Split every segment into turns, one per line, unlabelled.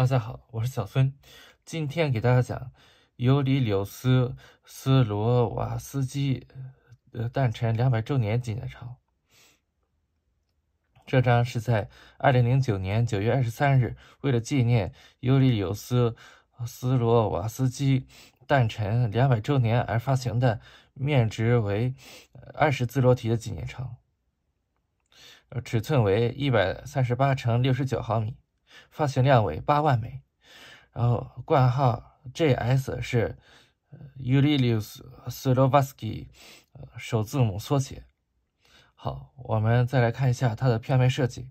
大家好，我是小孙，今天给大家讲尤里·柳斯·斯罗瓦斯基诞辰两百周年纪念钞。这张是在二零零九年九月二十三日，为了纪念尤里·柳斯·斯罗瓦斯基诞辰两百周年而发行的，面值为二十兹罗提的纪念钞，尺寸为一百三十八乘六十九毫米。发行量为八万枚，然后冠号 J.S. 是 u l i l i u s s u l a s k i 首字母缩写。好，我们再来看一下它的票面设计。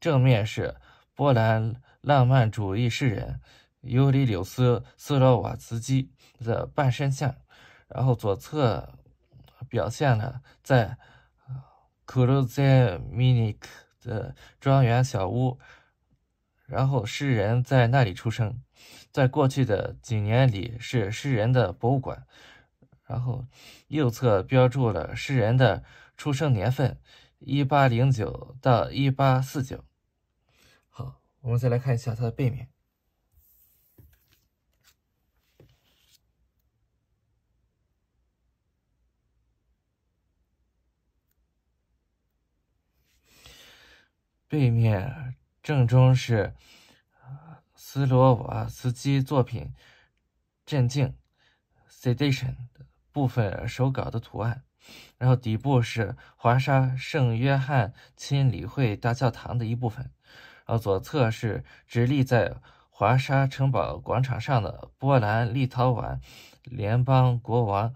正面是波兰浪漫主义诗人尤里柳斯·斯洛瓦茨基的半身像，然后左侧表现了在 r e m i n i c 的庄园小屋。然后，诗人在那里出生，在过去的几年里是诗人的博物馆。然后，右侧标注了诗人的出生年份：一八零九到一八四九。好，我们再来看一下它的背面。背面。正中是斯洛瓦斯基作品《镇静 s e d i t i o n 部分手稿的图案，然后底部是华沙圣约翰亲礼会大教堂的一部分，然后左侧是直立在华沙城堡广场上的波兰立陶宛联邦国王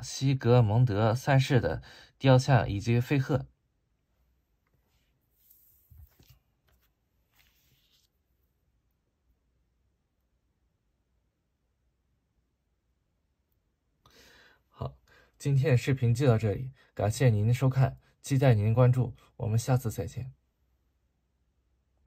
西格蒙德三世的雕像以及飞鹤。今天的视频就到这里，感谢您的收看，期待您的关注，我们下次再见。